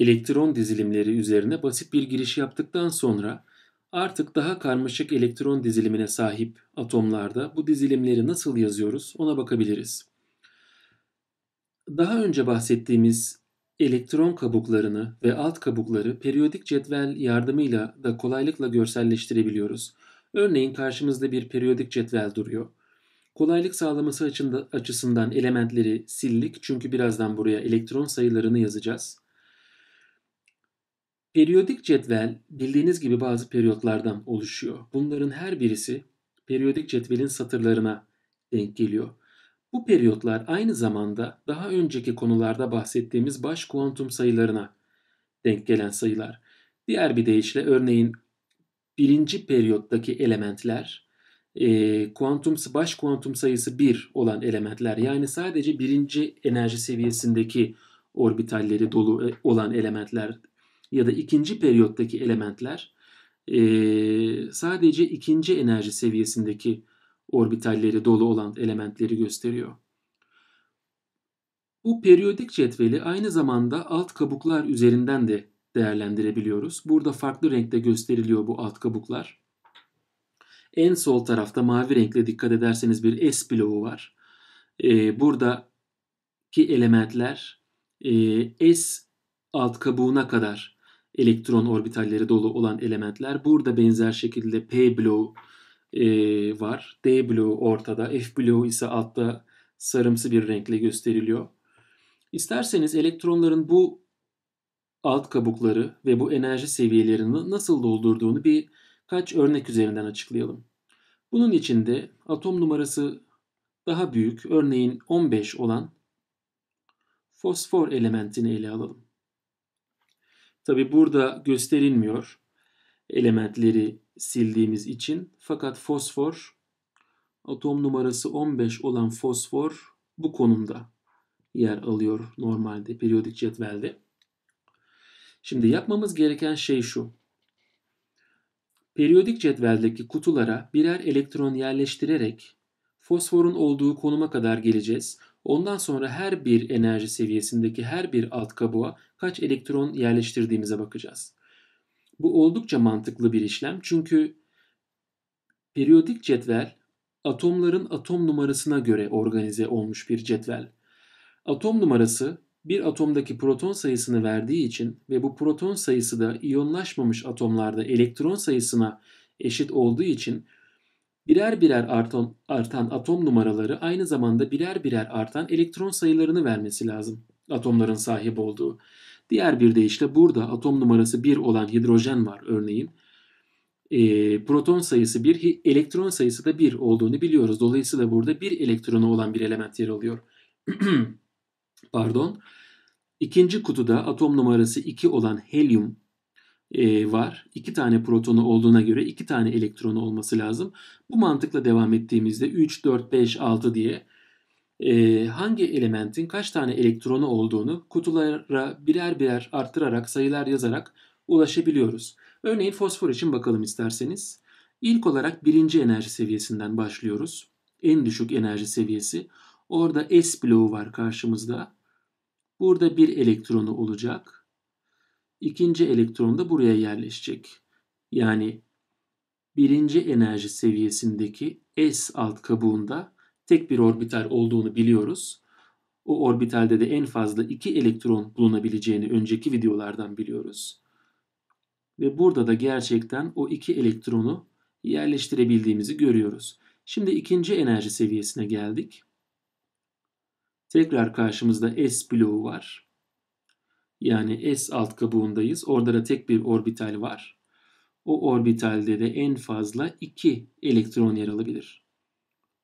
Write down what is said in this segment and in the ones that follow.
elektron dizilimleri üzerine basit bir giriş yaptıktan sonra artık daha karmaşık elektron dizilimine sahip atomlarda bu dizilimleri nasıl yazıyoruz ona bakabiliriz. Daha önce bahsettiğimiz elektron kabuklarını ve alt kabukları periyodik cetvel yardımıyla da kolaylıkla görselleştirebiliyoruz. Örneğin karşımızda bir periyodik cetvel duruyor. Kolaylık sağlaması açısından elementleri sildik çünkü birazdan buraya elektron sayılarını yazacağız. Periyodik cetvel bildiğiniz gibi bazı periyotlardan oluşuyor. Bunların her birisi periyodik cetvelin satırlarına denk geliyor. Bu periyotlar aynı zamanda daha önceki konularda bahsettiğimiz baş kuantum sayılarına denk gelen sayılar. Diğer bir deyişle örneğin birinci periyottaki elementler e, kuantum, baş kuantum sayısı 1 olan elementler yani sadece birinci enerji seviyesindeki orbitalleri dolu e, olan elementler ya da ikinci periyottaki elementler e, sadece ikinci enerji seviyesindeki orbitalleri dolu olan elementleri gösteriyor. Bu periyodik cetveli aynı zamanda alt kabuklar üzerinden de değerlendirebiliyoruz. Burada farklı renkte gösteriliyor bu alt kabuklar. En sol tarafta mavi renkle dikkat ederseniz bir S bloğu var. Ee, buradaki elementler e, S alt kabuğuna kadar elektron orbitalleri dolu olan elementler. Burada benzer şekilde P bloğu e, var. D bloğu ortada. F bloğu ise altta sarımsı bir renkle gösteriliyor. İsterseniz elektronların bu alt kabukları ve bu enerji seviyelerini nasıl doldurduğunu bir kaç örnek üzerinden açıklayalım. Bunun için de atom numarası daha büyük örneğin 15 olan fosfor elementini ele alalım. Tabi burada gösterilmiyor elementleri sildiğimiz için. Fakat fosfor atom numarası 15 olan fosfor bu konumda yer alıyor normalde periyodik cetvelde. Şimdi yapmamız gereken şey şu. Periyodik cetveldeki kutulara birer elektron yerleştirerek fosforun olduğu konuma kadar geleceğiz. Ondan sonra her bir enerji seviyesindeki her bir alt kabuğa kaç elektron yerleştirdiğimize bakacağız. Bu oldukça mantıklı bir işlem çünkü periyodik cetvel atomların atom numarasına göre organize olmuş bir cetvel. Atom numarası bir atomdaki proton sayısını verdiği için ve bu proton sayısı da iyonlaşmamış atomlarda elektron sayısına eşit olduğu için Birer birer artan, artan atom numaraları aynı zamanda birer birer artan elektron sayılarını vermesi lazım atomların sahip olduğu. Diğer bir deyişle burada atom numarası 1 olan hidrojen var örneğin. E, proton sayısı 1, elektron sayısı da 1 olduğunu biliyoruz. Dolayısıyla burada 1 elektronu olan bir element yer alıyor. Pardon. İkinci kutuda atom numarası 2 olan helyum e, var. İki tane protonu olduğuna göre iki tane elektronu olması lazım. Bu mantıkla devam ettiğimizde 3, 4, 5, 6 diye e, hangi elementin kaç tane elektronu olduğunu kutulara birer birer arttırarak sayılar yazarak ulaşabiliyoruz. Örneğin fosfor için bakalım isterseniz. İlk olarak birinci enerji seviyesinden başlıyoruz. En düşük enerji seviyesi. Orada S bloğu var karşımızda. Burada bir elektronu olacak ikinci elektron da buraya yerleşecek. Yani birinci enerji seviyesindeki S alt kabuğunda tek bir orbital olduğunu biliyoruz. O orbitalde de en fazla iki elektron bulunabileceğini önceki videolardan biliyoruz. Ve burada da gerçekten o iki elektronu yerleştirebildiğimizi görüyoruz. Şimdi ikinci enerji seviyesine geldik. Tekrar karşımızda S bloğu var yani S alt kabuğundayız. Orada da tek bir orbital var. O orbitalde de en fazla 2 elektron yer alabilir.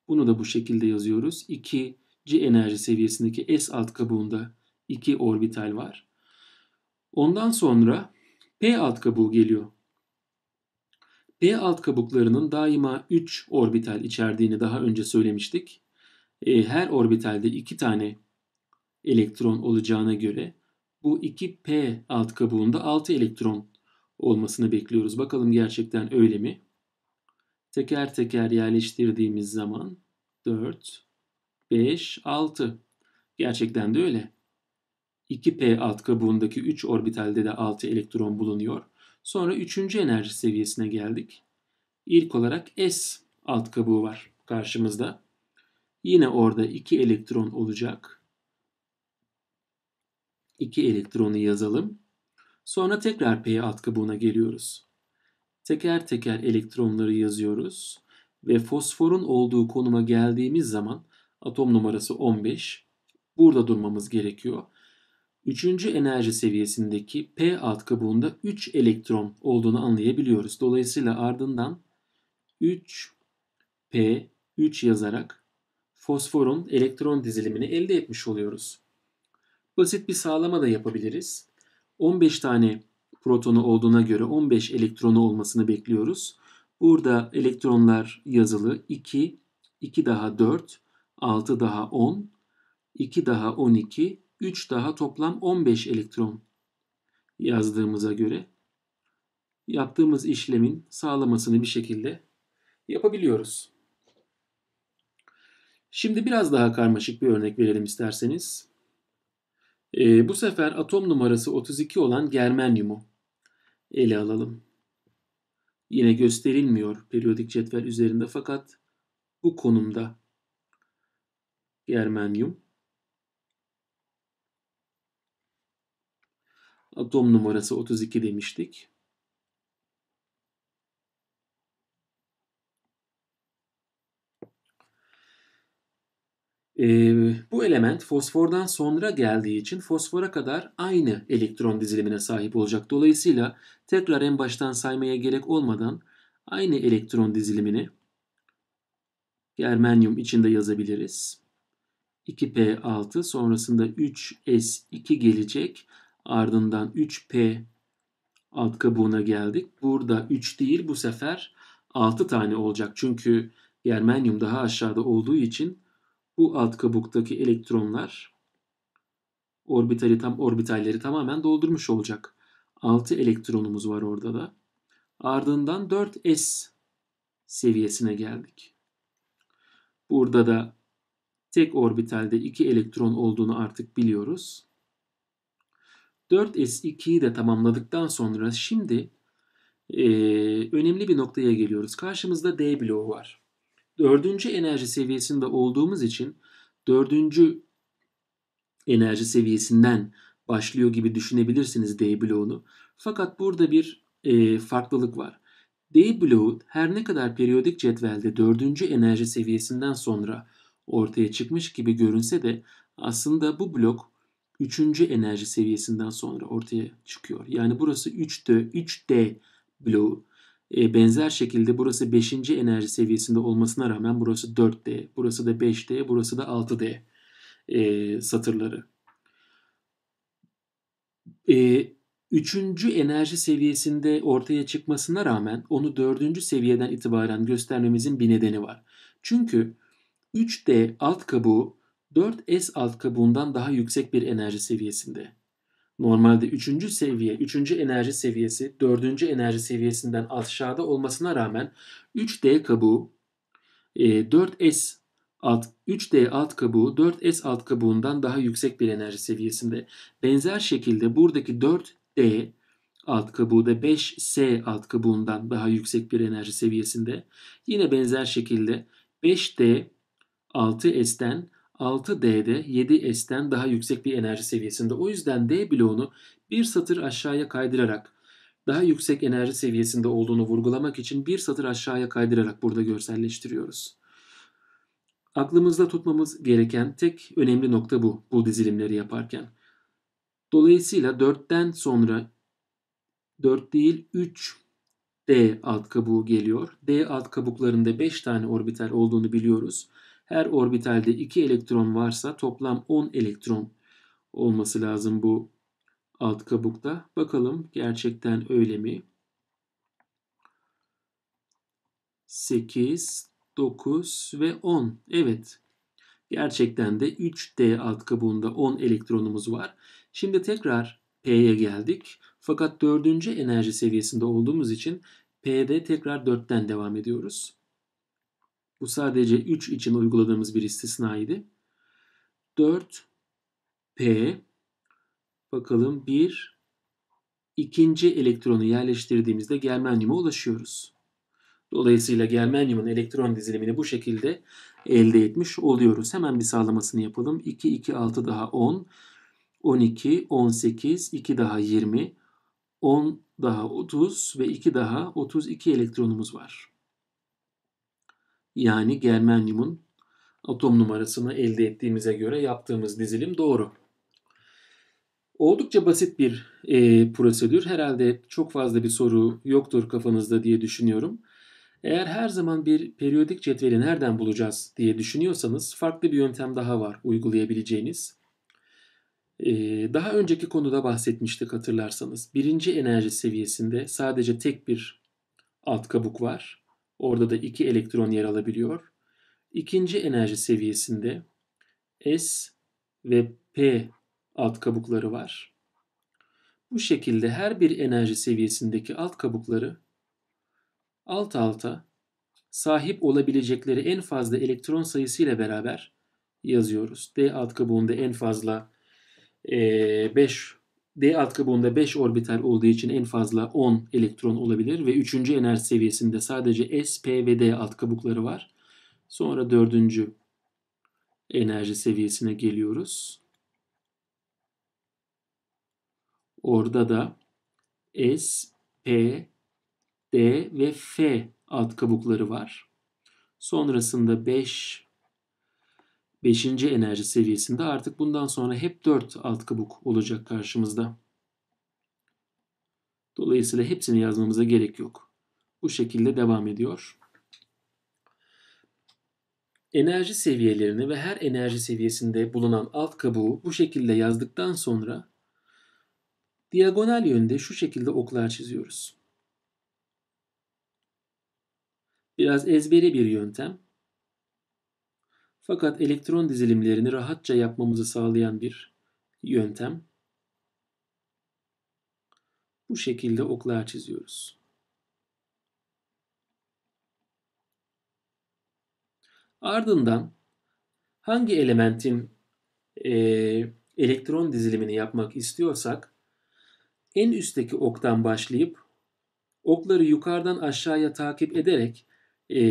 Bunu da bu şekilde yazıyoruz. 2C enerji seviyesindeki S alt kabuğunda 2 orbital var. Ondan sonra P alt kabuğu geliyor. P alt kabuklarının daima 3 orbital içerdiğini daha önce söylemiştik. E, her orbitalde 2 tane elektron olacağına göre bu 2P alt kabuğunda 6 elektron olmasını bekliyoruz. Bakalım gerçekten öyle mi? Teker teker yerleştirdiğimiz zaman 4, 5, 6. Gerçekten de öyle. 2P alt kabuğundaki 3 orbitalde de 6 elektron bulunuyor. Sonra 3. enerji seviyesine geldik. İlk olarak S alt kabuğu var karşımızda. Yine orada 2 elektron olacak. 2 elektronu yazalım. Sonra tekrar P alt kabuğuna geliyoruz. Teker teker elektronları yazıyoruz ve fosforun olduğu konuma geldiğimiz zaman atom numarası 15 burada durmamız gerekiyor. Üçüncü enerji seviyesindeki P alt kabuğunda 3 elektron olduğunu anlayabiliyoruz. Dolayısıyla ardından 3 P 3 yazarak fosforun elektron dizilimini elde etmiş oluyoruz. Basit bir sağlama da yapabiliriz. 15 tane protonu olduğuna göre 15 elektronu olmasını bekliyoruz. Burada elektronlar yazılı 2, 2 daha 4, 6 daha 10, 2 daha 12, 3 daha toplam 15 elektron yazdığımıza göre yaptığımız işlemin sağlamasını bir şekilde yapabiliyoruz. Şimdi biraz daha karmaşık bir örnek verelim isterseniz. E, bu sefer atom numarası 32 olan germanyumu ele alalım. Yine gösterilmiyor periyodik cetvel üzerinde fakat bu konumda germanyum. Atom numarası 32 demiştik. E, bu element fosfordan sonra geldiği için fosfora kadar aynı elektron dizilimine sahip olacak. Dolayısıyla tekrar en baştan saymaya gerek olmadan aynı elektron dizilimini germanyum içinde yazabiliriz. 2P6 sonrasında 3S2 gelecek. Ardından 3P alt kabuğuna geldik. Burada 3 değil bu sefer 6 tane olacak. Çünkü germanyum daha aşağıda olduğu için bu alt kabuktaki elektronlar orbitali tam orbitalleri tamamen doldurmuş olacak. 6 elektronumuz var orada da. Ardından 4s seviyesine geldik. Burada da tek orbitalde 2 elektron olduğunu artık biliyoruz. 4s2'yi de tamamladıktan sonra şimdi e, önemli bir noktaya geliyoruz. Karşımızda D bloğu var dördüncü enerji seviyesinde olduğumuz için dördüncü enerji seviyesinden başlıyor gibi düşünebilirsiniz D bloğunu. Fakat burada bir e, farklılık var. D bloğu her ne kadar periyodik cetvelde dördüncü enerji seviyesinden sonra ortaya çıkmış gibi görünse de aslında bu blok üçüncü enerji seviyesinden sonra ortaya çıkıyor. Yani burası 3D, 3D bloğu. E, benzer şekilde burası 5. enerji seviyesinde olmasına rağmen burası 4D, burası da 5D, burası da 6D e, satırları. E, üçüncü enerji seviyesinde ortaya çıkmasına rağmen onu dördüncü seviyeden itibaren göstermemizin bir nedeni var. Çünkü 3D alt kabuğu 4S alt kabuğundan daha yüksek bir enerji seviyesinde. Normalde üçüncü seviye, üçüncü enerji seviyesi dördüncü enerji seviyesinden aşağıda olmasına rağmen 3D kabuğu 4S e, alt 3D alt kabuğu 4S alt kabuğundan daha yüksek bir enerji seviyesinde. Benzer şekilde buradaki 4D alt kabuğu da 5S alt kabuğundan daha yüksek bir enerji seviyesinde. Yine benzer şekilde 5D 6S'ten 6D'de 7S'ten daha yüksek bir enerji seviyesinde. O yüzden D bloğunu bir satır aşağıya kaydırarak daha yüksek enerji seviyesinde olduğunu vurgulamak için bir satır aşağıya kaydırarak burada görselleştiriyoruz. Aklımızda tutmamız gereken tek önemli nokta bu bu dizilimleri yaparken. Dolayısıyla 4'ten sonra 4 değil 3 D alt kabuğu geliyor. D alt kabuklarında 5 tane orbital olduğunu biliyoruz. Her orbitalde 2 elektron varsa toplam 10 elektron olması lazım bu alt kabukta. Bakalım gerçekten öyle mi? 8, 9 ve 10. Evet. Gerçekten de 3D alt kabuğunda 10 elektronumuz var. Şimdi tekrar P'ye geldik. Fakat dördüncü enerji seviyesinde olduğumuz için P'de tekrar 4'ten devam ediyoruz. Bu sadece 3 için uyguladığımız bir istisnaydı. 4 P bakalım 1 ikinci elektronu yerleştirdiğimizde germanyuma ulaşıyoruz. Dolayısıyla germanyumun elektron dizilimini bu şekilde elde etmiş oluyoruz. Hemen bir sağlamasını yapalım. 2, 2, 6 daha 10, 12, 18, 2 daha 20, 10 daha 30 ve 2 daha 32 elektronumuz var yani germanyumun atom numarasını elde ettiğimize göre yaptığımız dizilim doğru. Oldukça basit bir e, prosedür. Herhalde çok fazla bir soru yoktur kafanızda diye düşünüyorum. Eğer her zaman bir periyodik cetveli nereden bulacağız diye düşünüyorsanız farklı bir yöntem daha var uygulayabileceğiniz. E, daha önceki konuda bahsetmiştik hatırlarsanız. Birinci enerji seviyesinde sadece tek bir alt kabuk var Orada da 2 elektron yer alabiliyor. İkinci enerji seviyesinde S ve P alt kabukları var. Bu şekilde her bir enerji seviyesindeki alt kabukları alt alta sahip olabilecekleri en fazla elektron sayısı ile beraber yazıyoruz. D alt kabuğunda en fazla 5 D alt kabuğunda 5 orbital olduğu için en fazla 10 elektron olabilir ve 3. enerji seviyesinde sadece S, P ve D alt kabukları var. Sonra 4. enerji seviyesine geliyoruz. Orada da S, P, D ve F alt kabukları var. Sonrasında 5 5. enerji seviyesinde artık bundan sonra hep 4 alt kabuk olacak karşımızda. Dolayısıyla hepsini yazmamıza gerek yok. Bu şekilde devam ediyor. Enerji seviyelerini ve her enerji seviyesinde bulunan alt kabuğu bu şekilde yazdıktan sonra diagonal yönde şu şekilde oklar çiziyoruz. Biraz ezberi bir yöntem fakat elektron dizilimlerini rahatça yapmamızı sağlayan bir yöntem. Bu şekilde oklar çiziyoruz. Ardından hangi elementin e, elektron dizilimini yapmak istiyorsak en üstteki oktan başlayıp okları yukarıdan aşağıya takip ederek e,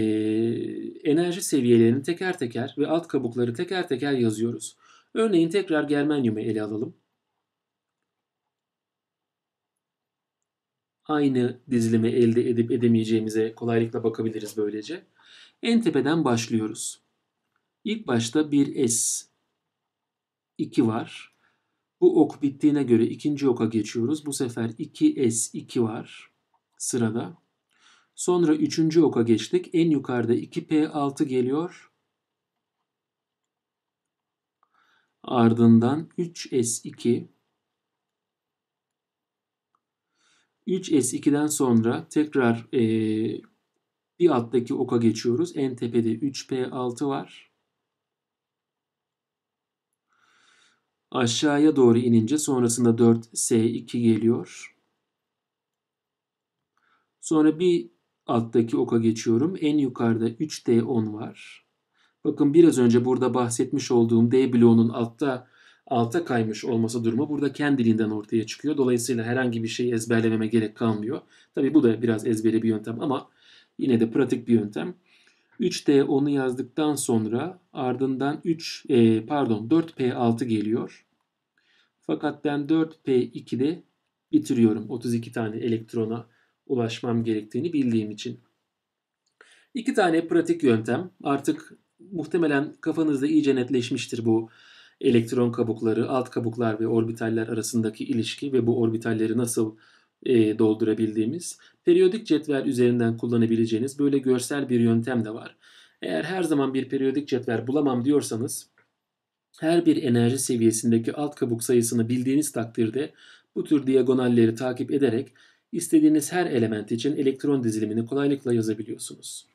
enerji seviyelerini teker teker ve alt kabukları teker teker yazıyoruz. Örneğin tekrar germanyumu ele alalım. Aynı dizilimi elde edip edemeyeceğimize kolaylıkla bakabiliriz böylece. En tepeden başlıyoruz. İlk başta bir S, 2 var. Bu ok bittiğine göre ikinci oka geçiyoruz. Bu sefer 2S2 var sırada. Sonra üçüncü oka geçtik. En yukarıda 2P6 geliyor. Ardından 3S2 3S2'den sonra tekrar e, bir alttaki oka geçiyoruz. En tepede 3P6 var. Aşağıya doğru inince sonrasında 4S2 geliyor. Sonra bir alttaki oka geçiyorum. En yukarıda 3D10 var. Bakın biraz önce burada bahsetmiş olduğum D bloğunun altta alta kaymış olması durumu burada kendiliğinden ortaya çıkıyor. Dolayısıyla herhangi bir şeyi ezberlememe gerek kalmıyor. Tabi bu da biraz ezbere bir yöntem ama yine de pratik bir yöntem. 3D10'u yazdıktan sonra ardından 3 e, pardon 4P6 geliyor. Fakat ben 4P2'de bitiriyorum. 32 tane elektrona ulaşmam gerektiğini bildiğim için. İki tane pratik yöntem. Artık muhtemelen kafanızda iyice netleşmiştir bu elektron kabukları, alt kabuklar ve orbitaller arasındaki ilişki ve bu orbitalleri nasıl e, doldurabildiğimiz. Periyodik cetvel üzerinden kullanabileceğiniz böyle görsel bir yöntem de var. Eğer her zaman bir periyodik cetvel bulamam diyorsanız her bir enerji seviyesindeki alt kabuk sayısını bildiğiniz takdirde bu tür diagonalleri takip ederek istediğiniz her element için elektron dizilimini kolaylıkla yazabiliyorsunuz.